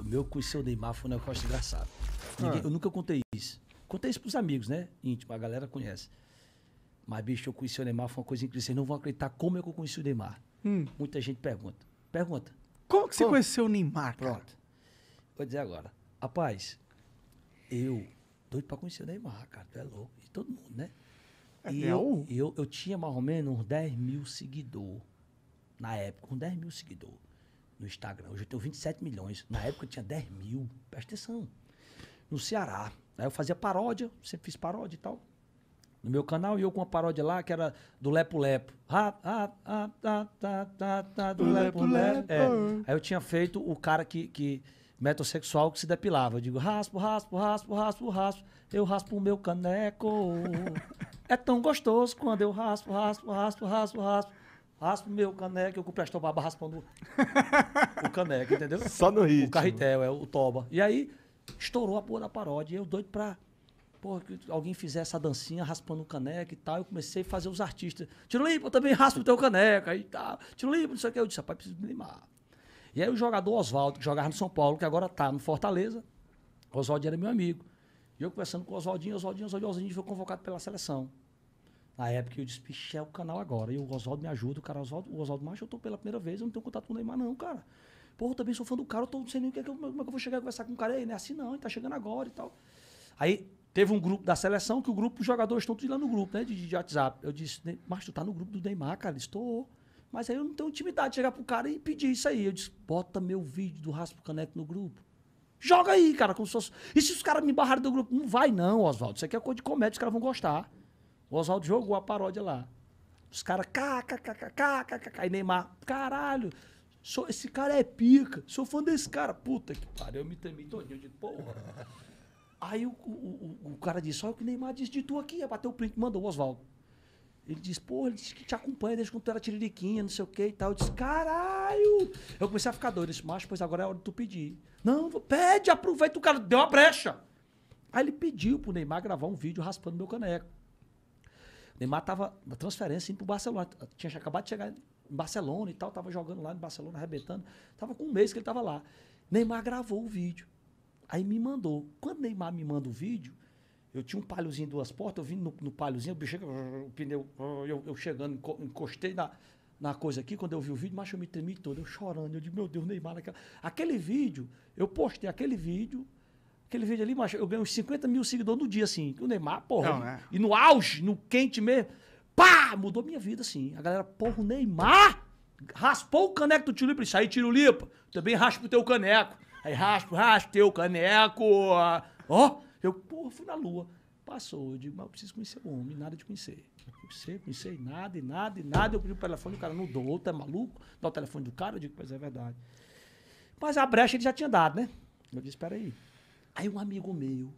O meu conhecer o Neymar foi um negócio engraçado. Ah. Ninguém, ah. Eu nunca contei isso. Contei isso pros amigos, né? Íntimo, a galera conhece. Mas, bicho, eu conheci o Neymar, foi uma coisa incrível. Vocês não vão acreditar como é que eu conheci o Neymar. Hum. Muita gente pergunta. Pergunta. Como que você como? conheceu o Neymar, cara? Pronto. Vou dizer agora. Rapaz, eu doido pra conhecer o Neymar, cara. Tu é louco. E todo mundo, né? É e eu, eu, eu, tinha mais ou menos uns 10 mil seguidores na época. Uns 10 mil seguidores no Instagram. Hoje eu tenho 27 milhões. Na época eu tinha 10 mil. Presta atenção. No Ceará. Aí eu fazia paródia, sempre fiz paródia e tal. No meu canal, e eu com uma paródia lá que era do Lepo Lepo. Ah, ah, ah, tá, tá, tá, tá, do Lepo Lepo. É. Aí eu tinha feito o cara que, que metossexual que se depilava. Eu digo, raspo, raspo, raspo, raspo, raspo. Eu raspo o meu caneco. É tão gostoso quando eu raspo, raspo, raspo, raspo, raspo. Raspa meu caneco, eu com o Presto Barba raspando o caneco, entendeu? Só no ritmo. O carretel, é o toba. E aí estourou a porra da paródia. Eu doido pra Porra, que alguém fizesse essa dancinha raspando o caneco e tal. Eu comecei a fazer os artistas. Tiro limpo, eu também raspo o teu caneco aí tal. Tiro limpo, não sei o que. Eu disse, rapaz, preciso me limar. E aí o jogador Oswaldo, que jogava no São Paulo, que agora tá no Fortaleza, Oswaldo era meu amigo. E eu conversando com o Oswaldinho, Oswaldinho, Oswaldinho, Oswaldinho foi convocado pela seleção. Na época eu disse, é o canal agora. E o Oswaldo me ajuda, o cara Oswaldo, o Oswaldo Macho, eu tô pela primeira vez, eu não tenho contato com o Neymar, não, cara. Porra, eu também sou fã do cara, eu tô, não sei nem o que é que eu, como é que eu vou chegar a conversar com o cara, aí, né assim não, ele tá chegando agora e tal. Aí teve um grupo da seleção que o grupo, os jogadores estão tudo lá no grupo, né? De, de WhatsApp. Eu disse, mas tu tá no grupo do Neymar, cara, ele estou. Mas aí eu não tenho intimidade de chegar pro cara e pedir isso aí. Eu disse, bota meu vídeo do Raspo Caneco no grupo. Joga aí, cara, como se fosse. E se os caras me barrarem do grupo? Não vai, não, Oswaldo. Isso aqui é coisa de comédia, os caras vão gostar. O Oswaldo jogou a paródia lá. Os caras, kkkkkkkk, e Neymar, caralho, sou, esse cara é pica, sou fã desse cara. Puta que pariu, eu me tremei todinho de porra. Aí o, o, o, o cara disse, olha o que Neymar disse de tu aqui, é, bateu o print, mandou o Oswaldo. Ele disse, porra, ele disse que te acompanha desde quando tu era tiririquinha, não sei o que e tal. Eu disse, caralho! Eu comecei a ficar doido. Ele disse, macho, pois agora é hora de tu pedir. Não, pede, aproveita, o cara deu uma brecha. Aí ele pediu pro Neymar gravar um vídeo raspando meu caneco. Neymar tava na transferência indo pro Barcelona. Tinha acabado de chegar em Barcelona e tal, tava jogando lá no Barcelona, arrebentando. Tava com um mês que ele tava lá. Neymar gravou o vídeo. Aí me mandou. Quando Neymar me manda o vídeo, eu tinha um palhozinho duas portas, eu vim no, no palhozinho, o bicho, o pneu, eu, eu chegando, encostei na, na coisa aqui, quando eu vi o vídeo, mas eu me tremi todo, eu chorando, eu digo, meu Deus, Neymar, naquela... aquele vídeo, eu postei aquele vídeo, Aquele vídeo ali, macho, eu ganho uns 50 mil seguidores no dia, assim. O Neymar, porra. Não, né? E no auge, no quente mesmo. Pá! Mudou minha vida, assim. A galera, porra, o Neymar! Raspou o caneco do Tirulipa. Isso aí, Tirulipa. Também raspa o teu caneco. Aí raspa, raspa teu caneco. Ó, eu, porra, fui na lua. Passou. Eu digo, mas eu preciso conhecer o homem, nada de conhecer. Conhecer, conhecer, nada, e nada, e nada. Eu pedi o telefone, o cara não dou, tá maluco? Dá o telefone do cara, eu digo, mas é, é verdade. Mas a brecha ele já tinha dado, né? Eu disse, espera aí. Aí um amigo meu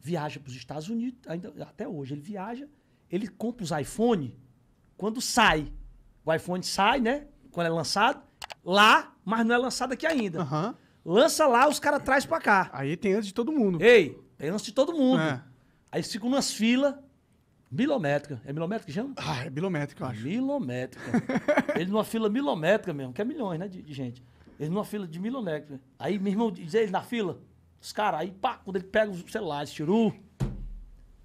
viaja para os Estados Unidos, ainda, até hoje ele viaja, ele compra os iPhone quando sai. O iPhone sai, né? Quando é lançado, lá, mas não é lançado aqui ainda. Uhum. Lança lá, os caras traz para cá. Aí tem antes de todo mundo. Ei, tem antes de todo mundo. É. Aí ficam umas filas Milométrica. É milométrica que chama? Ah, é milométrica, eu acho. Milométrica. Ele numa fila milométrica mesmo, que é milhões, né, de, de gente. Ele numa fila de milionério. Né? Aí meu irmão diz ele na fila, os caras, aí pá, quando ele pega os celulares, tirou.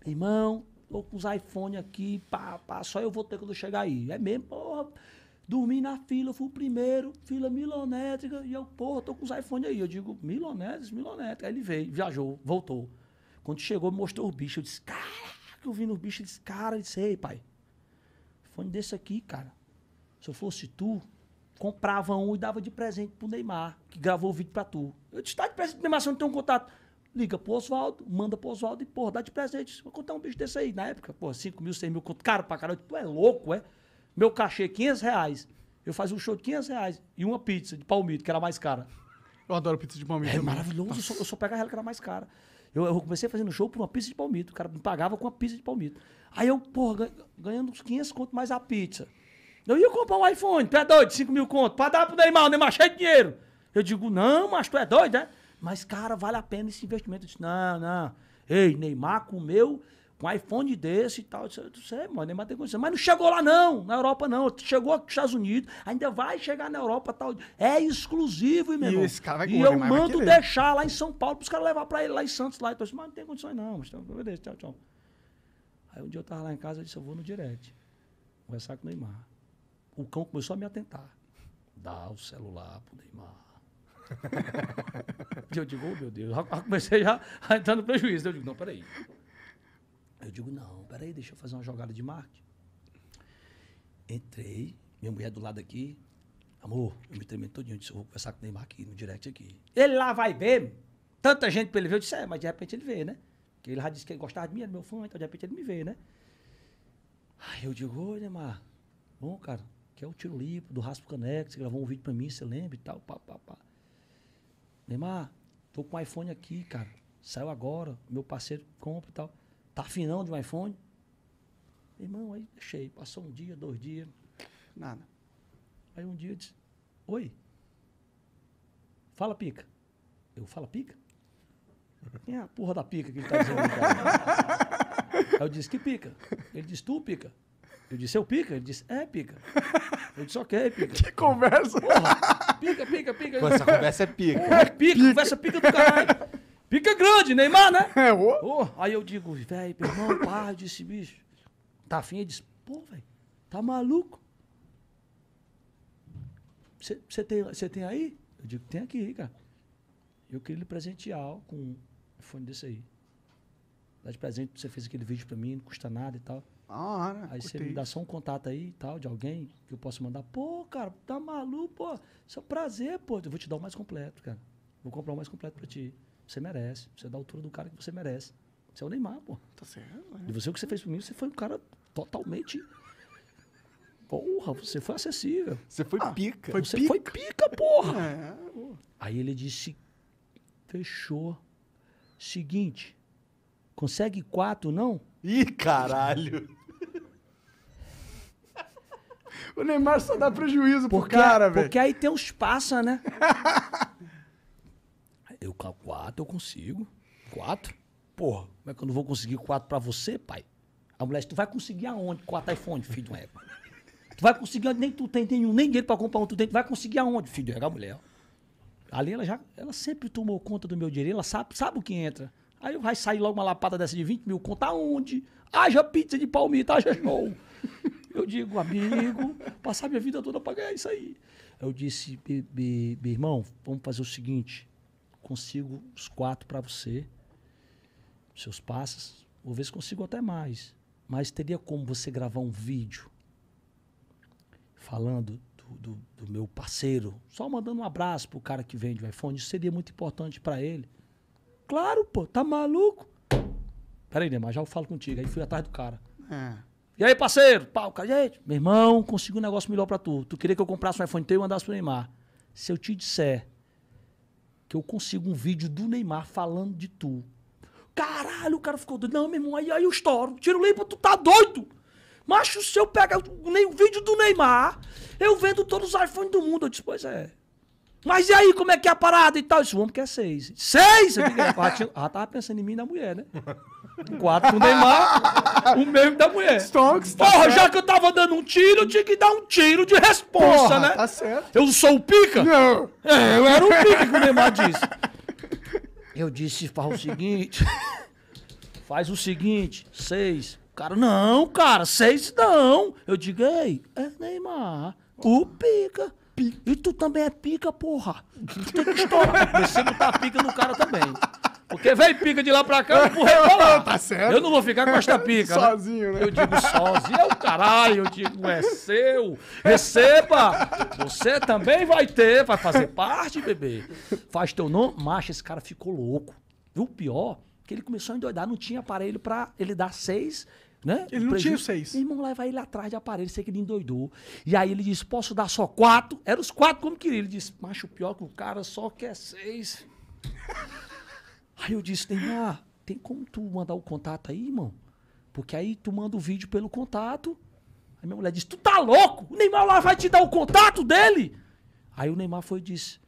Irmão, tô com os iPhone aqui, pá, pá, só eu vou ter quando eu chegar aí. É mesmo, porra. Dormi na fila, fui o primeiro, fila milonétrica, e eu, porra, tô com os iPhone aí. Eu digo, milonétrica, milonétrica. Aí ele veio, viajou, voltou. Quando chegou, mostrou o bicho. Eu disse, caraca, eu vi no bicho. Ele disse, cara, eu disse, ei, pai, iPhone desse aqui, cara. Se eu fosse tu, comprava um e dava de presente pro Neymar, que gravou o vídeo pra tu. Eu disse, tá de presente pro Neymar, você não tem um contato. Liga pro Oswaldo, manda pro Oswaldo e, porra, dá de presente. Vou contar um bicho desse aí. Na época, porra, 5 mil, 6 mil, caro pra caralho. Tu é louco, é? Meu cachê, 500 reais. Eu fazia um show de 500 reais e uma pizza de palmito, que era mais cara. Eu adoro pizza de palmito. É também. maravilhoso, eu só, eu só pegava ela que era mais cara. Eu, eu, comecei fazendo show por uma pizza de palmito. O cara me pagava com uma pizza de palmito. Aí eu, porra, ganhando uns 500 conto mais a pizza. Eu ia comprar um iPhone, tu é doido, 5 mil conto, pra dar pro Neymar, o Neymar né? cheio de dinheiro. Eu digo, não, mas tu é doido, né? Mas, cara, vale a pena esse investimento. Eu disse, não, não. Ei, Neymar comeu com um iPhone desse e tal. Eu disse, não sei, é, mano, Neymar tem condição. Mas não chegou lá, não, na Europa, não. Chegou aqui nos Estados Unidos, ainda vai chegar na Europa tal. É exclusivo, irmão. E, esse cara vai e eu mando deixar lá em São Paulo, pros caras levar pra ele lá em Santos lá. Então, eu disse, mas não tem condições, não. Mas, então, tchau, tchau. Aí um dia eu tava lá em casa, eu disse, eu vou no direct. Conversar com o Neymar o cão começou a me atentar. Dá o celular pro Neymar. eu digo, oh, meu Deus, comecei já a entrar no prejuízo. Eu digo, não, peraí. Eu digo, não, peraí, deixa eu fazer uma jogada de marketing. Entrei, minha mulher do lado aqui, amor, eu me tremendo todinho, eu disse, eu vou conversar com o Neymar aqui, no direct aqui. Ele lá vai ver, tanta gente pra ele ver, eu disse, é, mas de repente ele vê, né? Porque ele já disse que ele gostava de mim, era meu fã, então de repente ele me vê, né? Aí eu digo, ô Neymar, bom, cara, que é o Tiro Limpo, do Raspo Caneco, você gravou um vídeo pra mim, você lembra e tal, pá, pá, pá. Neymar, tô com um iPhone aqui, cara, saiu agora, meu parceiro compra e tal. Tá afinando de um iPhone? Irmão, aí deixei, passou um dia, dois dias, nada. Aí um dia eu disse, oi, fala pica. Eu, fala pica? Quem é a porra da pica que ele tá dizendo? Aí eu disse, que pica? Ele disse, tu pica? Eu disse, eu pica? Ele disse, é pica. Eu disse, ok, pica. Que conversa! Porra, pica, pica, pica. Pô, essa conversa é pica. é pica, pica, conversa pica do caralho. Pica grande, Neymar, né? É, ô. Oh, aí eu digo, velho, meu irmão, para desse bicho. Tá afim? Ele disse, pô, velho, tá maluco? Você tem, tem aí? Eu digo, tem aqui, cara. Eu queria lhe presentear com um fone desse aí. Dá de presente, você fez aquele vídeo pra mim, não custa nada e tal. Ah, né? Aí Curtei. você me dá só um contato aí e tal, de alguém que eu posso mandar. Pô, cara, tá maluco, pô. Isso é um prazer, pô. Eu vou te dar o mais completo, cara. Vou comprar o mais completo pra ti. Você merece. Você é da altura do cara que você merece. Você é o Neymar, pô. Tá certo. Né? E você, o que você fez por mim, você foi um cara totalmente. Porra, você foi acessível. Você foi ah, pica. Foi você pica. foi pica, porra. É. Aí ele disse: fechou. Seguinte, consegue quatro, não? Ih, caralho. O Neymar só dá prejuízo porque, pro cara, velho. Porque aí tem uns passa, né? eu quatro, eu consigo. Quatro? Porra, como é que eu não vou conseguir quatro pra você, pai? A mulher, tu vai conseguir aonde? Quatro iPhone, filho do égua. Tu vai conseguir aonde? Nem tu tem nenhum, nem dinheiro pra comprar um, tu tem. Tu vai conseguir aonde, filho de um A mulher, Ali ela já, ela sempre tomou conta do meu dinheiro, ela sabe, sabe o que entra. Aí vai sair logo uma lapada dessa de 20 mil conta aonde? Haja pizza de palmito, haja show. Eu digo, amigo, passar minha vida toda para ganhar isso aí. Eu disse, meu irmão, vamos fazer o seguinte: consigo os quatro para você, seus passos. Vou ver se consigo até mais. Mas teria como você gravar um vídeo falando do, do, do meu parceiro, só mandando um abraço pro cara que vende o iPhone, isso seria muito importante para ele. Claro, pô, tá maluco? Peraí, Neymar, já eu falo contigo. Aí fui atrás do cara. É. E aí, parceiro? Pau, cara, gente, meu irmão, consegui um negócio melhor pra tu. Tu queria que eu comprasse um iPhone teu e mandasse pro Neymar. Se eu te disser que eu consigo um vídeo do Neymar falando de tu. Caralho, o cara ficou doido. Não, meu irmão, aí, aí eu estouro. Tiro limpo, tu tá doido? Macho, se eu pegar o vídeo do Neymar, eu vendo todos os iPhones do mundo. Eu disse, pois é. Mas e aí, como é que é a parada e tal? Eu disse, vamos que é seis. Seis? Eu digo, ah, tava pensando em mim e na mulher, né? Quatro com o Neymar, o mesmo da mulher. Stonks, tá Porra, certo. já que eu tava dando um tiro, eu tinha que dar um tiro de resposta Porra, né? Tá certo. Eu sou o pica? Não. É, eu era o pica que o Neymar disse. Eu disse, faz o seguinte. Faz o seguinte, seis. O cara, não, cara, seis não. Eu digo, ei, é Neymar, o pica. E tu também é pica, porra. Tu tem que estourar. Você botar tá pica no cara também. Porque velho pica de lá pra cá, eu empurrei pra lá. Tá certo. Eu não vou ficar com esta pica. Né? sozinho, né? né? Eu digo, sozinho é o caralho. Eu digo, é seu. Receba. Você também vai ter, vai fazer parte, bebê. Faz teu nome. Macho, esse cara ficou louco. E o pior, que ele começou a endoidar. Não tinha aparelho pra ele dar seis né? Ele não tinha seis. Meu irmão leva ele atrás de aparelho, sei que ele endoidou. E aí ele disse: posso dar só quatro? Era os quatro como queria. Ele disse: macho, pior é que o cara só quer seis. Aí eu disse, Neymar, tem como tu mandar o contato aí, irmão? Porque aí tu manda o vídeo pelo contato. Aí minha mulher disse, tu tá louco? O Neymar lá vai te dar o contato dele? Aí o Neymar foi e disse,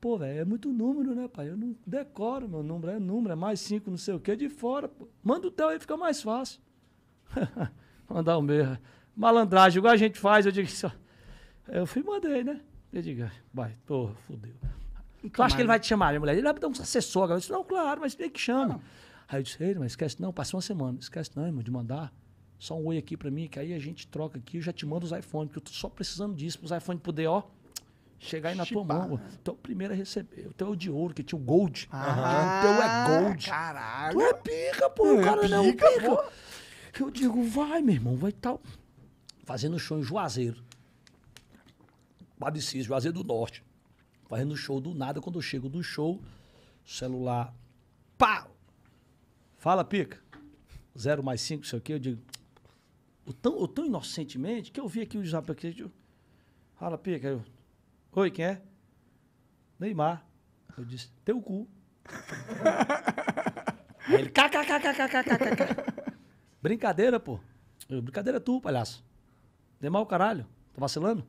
pô, velho, é muito número, né, pai? Eu não decoro, meu número é número, é mais cinco, não sei o que, de fora. Pô. Manda o teu aí, fica mais fácil. Mandar o meu. Malandragem, igual a gente faz, eu digo, só... eu fui mandei, né? Eu digo, vai, porra, fudeu tu acha que ele vai te chamar? minha é mulher, ele vai dar um assessor. Eu disse, não, claro, mas ele que chama. Aí eu disse, ele, mas esquece, não, passou uma semana. Esquece não, irmão, de mandar só um oi aqui para mim, que aí a gente troca aqui, eu já te mando os iPhones, que eu tô só precisando disso, para os iPhones poder, ó, chegar aí na tua mão. Então, primeiro a receber. O teu é o de ouro, que tinha o gold. Aham. o teu é gold. Caralho. Tu é pica, pô, o é cara não é pica. Pô. Eu digo, vai, meu irmão, vai tal. Fazendo show em Juazeiro. Padecido, Juazeiro do Norte fazendo show do nada. Quando eu chego do show, celular, pá! Fala, pica. Zero mais cinco, sei o quê. Eu digo, eu tão, eu tão inocentemente que eu vi aqui o zap aqui. Eu, Fala, pica. Eu, Oi, quem é? Neymar. Eu disse, teu cu. Aí ele, kkkkkkkk. Brincadeira, pô. Eu, Brincadeira é tu, palhaço. Neymar o caralho. Tá vacilando?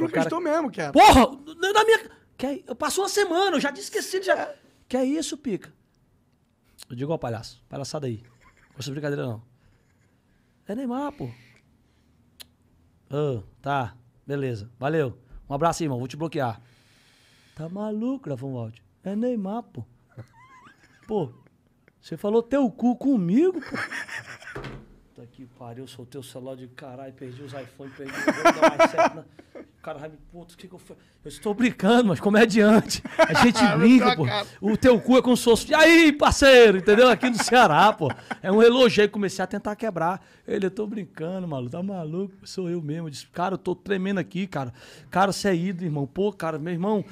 Tu não cara... mesmo, cara. Porra! Na minha. Que é, Eu passou uma semana, eu já tinha esquecido. Já... Que é isso, pica? Eu digo, ó, palhaço, palhaçada aí. Não é brincadeira, não. É Neymar, pô. Ah, tá. Beleza. Valeu. Um abraço aí, irmão. Vou te bloquear. Tá maluco, Grafão Valde? É Neymar, pô. Pô, você falou teu cu comigo, pô. Puta que pariu, soltei o celular de caralho, perdi os iPhones, perdi o iPhone cara vai me, o que que eu, eu estou brincando, mas comediante. É a gente brinca, pô. O teu cu é com se fosse. aí, parceiro, entendeu? Aqui no Ceará, pô. É um elogio. Comecei a tentar quebrar. Ele, eu tô brincando, maluco. Tá maluco? Sou eu mesmo. Eu disse, cara, eu tô tremendo aqui, cara. Cara, você é ido, irmão. Pô, cara, meu irmão.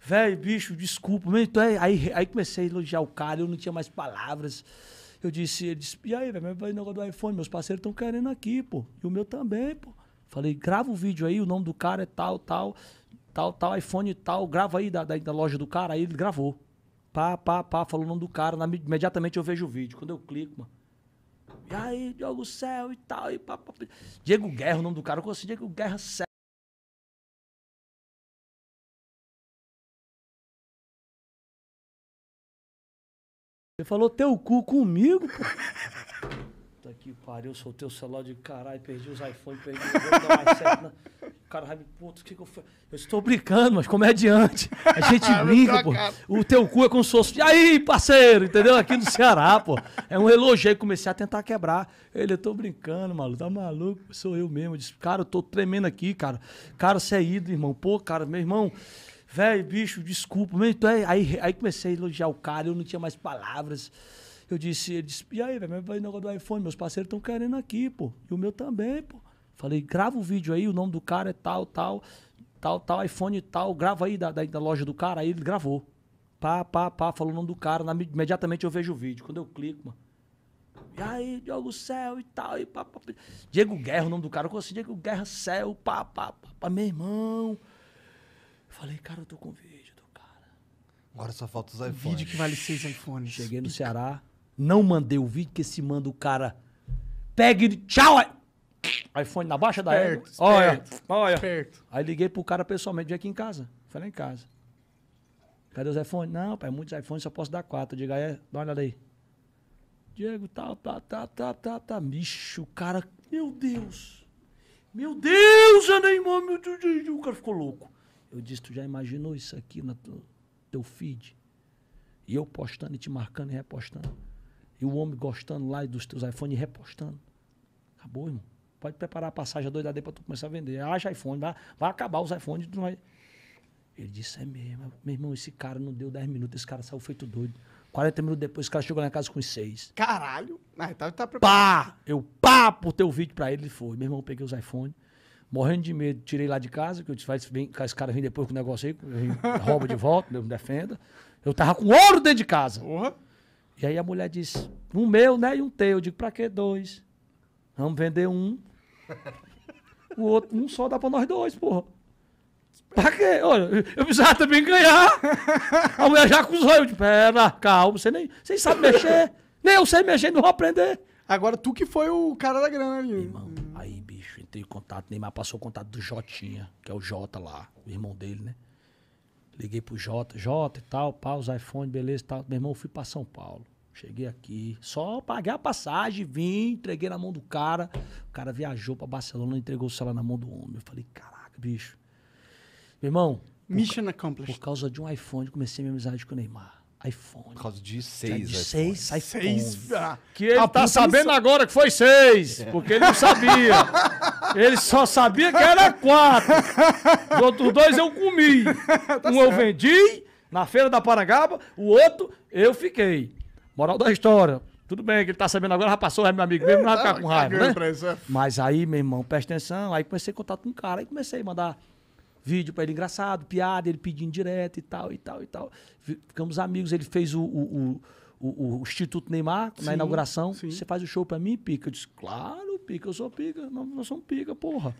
Velho, bicho, desculpa. Meu, então, é, aí, aí comecei a elogiar o cara, eu não tinha mais palavras. Eu disse, ele disse, e aí, velho, negócio do iPhone, meus parceiros estão querendo aqui, pô. E o meu também, pô. Falei, grava o vídeo aí, o nome do cara é tal, tal, tal, tal, iPhone tal, grava aí da, da, da loja do cara. Aí ele gravou. Pá, pá, pá, falou o nome do cara. Na, imediatamente eu vejo o vídeo. Quando eu clico, mano. E aí, Diogo Céu e tal, e pá, pá, pá. Diego Guerra, o nome do cara. Eu conheci Diego Guerra Céu. Ele falou teu cu comigo, pô. puta que pariu, soltei o celular de caralho, perdi os iPhone, perdi o né? cara vai me, puta, o que que eu falei? Eu estou brincando, mas comediante. É a gente tá brinca, pô. O teu cu é com se e aí, parceiro, entendeu? Aqui no Ceará, pô. É um elogio, comecei a tentar quebrar. Ele, eu tô brincando, maluco, tá maluco? Sou eu mesmo. Eu disse, cara, eu tô tremendo aqui, cara. Cara, você é ido, irmão. Pô, cara, meu irmão velho, bicho, desculpa. É- aí, aí comecei a elogiar o cara, eu não tinha mais palavras. Eu disse, ele disse, e aí, velho, vai negócio do iPhone, meus parceiros estão querendo aqui, pô. E o meu também, pô. Falei, grava o vídeo aí, o nome do cara é tal, tal, tal, tal, iPhone tal, grava aí da, da, da loja do cara. Aí ele gravou. Pá, pá, pá, falou o nome do cara. Na, imediatamente eu vejo o vídeo. Quando eu clico, mano. E aí, Diogo Céu e tal, e pá, pá, pá. Diego Guerra, o nome do cara, eu conheci Diego Guerra Céu, pá, pá, pá, pá, meu irmão. Falei, cara, eu tô com vídeo do cara. Agora só falta os iPhones. Vídeo que vale seis iPhones. Cheguei no Ceará, não mandei o vídeo que se manda o cara. Pega e tchau! iPhone na baixa da perto, Olha, olha. Perto. Aí liguei pro cara pessoalmente, vem aqui em casa. Falei em casa. Cadê os iPhones? Não, pai, muitos iPhones, só posso dar quatro. Diga aí, é, dá uma olhada aí. Diego, tá, tá, tá, tá, tá, tá. Bicho, o cara. Meu Deus! Meu Deus, Aneimão, meu Deus, o cara ficou louco. Eu disse, tu já imaginou isso aqui no teu feed? E eu postando e te marcando e repostando. E o homem gostando lá dos teus iPhones e repostando. Acabou, irmão. Pode preparar a passagem a 2 para tu começar a vender. Acha iPhone, vai, vai acabar os iPhones. Tu vai... Ele disse, é mesmo. Meu irmão, esse cara não deu 10 minutos, esse cara saiu feito doido. 40 minutos depois, o cara chegou na casa com seis. Caralho! Ah, tá, tá preparado. Pá! Eu pá por teu vídeo pra ele. Ele foi. Meu irmão, peguei os iPhones. Morrendo de medo, tirei lá de casa, que eu disse, vai, vem, esse cara vem depois com o negócio aí, rouba de volta, Deus me defenda. Eu tava com ouro dentro de casa. Porra! E aí a mulher disse: um meu, né? E um teu. Eu digo: pra que dois? Vamos vender um. O outro, um só dá pra nós dois, porra. Pra quê? Olha, eu precisava também ganhar. A mulher já acusou. Eu disse: pera, calma, você nem, você sabe mexer. Nem eu sei mexer, não vou aprender. Agora tu que foi o cara da grana ali. Irmão, aí, bicho, entrei em contato. Neymar passou o contato do Jotinha, que é o Jota lá, o irmão dele, né? Liguei pro Jota, Jota e tal, pau, os iPhone, beleza e tal. Meu irmão, fui pra São Paulo. Cheguei aqui, só paguei a passagem, vim, entreguei na mão do cara. O cara viajou pra Barcelona, entregou o celular na mão do homem. Eu falei, caraca, bicho. Meu irmão. Mission por, accomplished. Por causa de um iPhone, comecei minha amizade com o Neymar iPhone. Por causa de seis, de seis iPhone. Seis, ah. que ele ah, tá sabendo agora que foi seis, porque ele não sabia. ele só sabia que era quatro. Os outros dois eu comi. tá um certo. eu vendi na feira da Parangaba, o outro eu fiquei. Moral da história. Tudo bem que ele tá sabendo agora, já passou, é meu amigo mesmo, não vai ficar com raiva, né? Mas aí, meu irmão, presta atenção. Aí comecei a contato com um cara, aí comecei a mandar vídeo para ele engraçado, piada, ele pedindo direto e tal, e tal, e tal. Ficamos amigos, ele fez o, o, o, o Instituto Neymar sim, na inauguração. Sim. Você faz o show para mim, Pica? Eu disse, claro, Pica, eu sou Pica, nós, nós somos Pica, porra.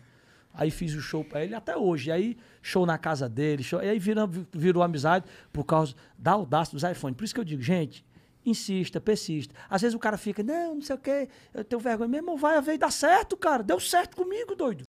Aí fiz o show para ele até hoje. E aí, show na casa dele, show. E aí virou, virou amizade por causa da audácia dos iPhones. Por isso que eu digo, gente, insista, persista. Às vezes o cara fica, não, não sei o quê, eu tenho vergonha mesmo, vai, a vez dá certo, cara. Deu certo comigo, doido.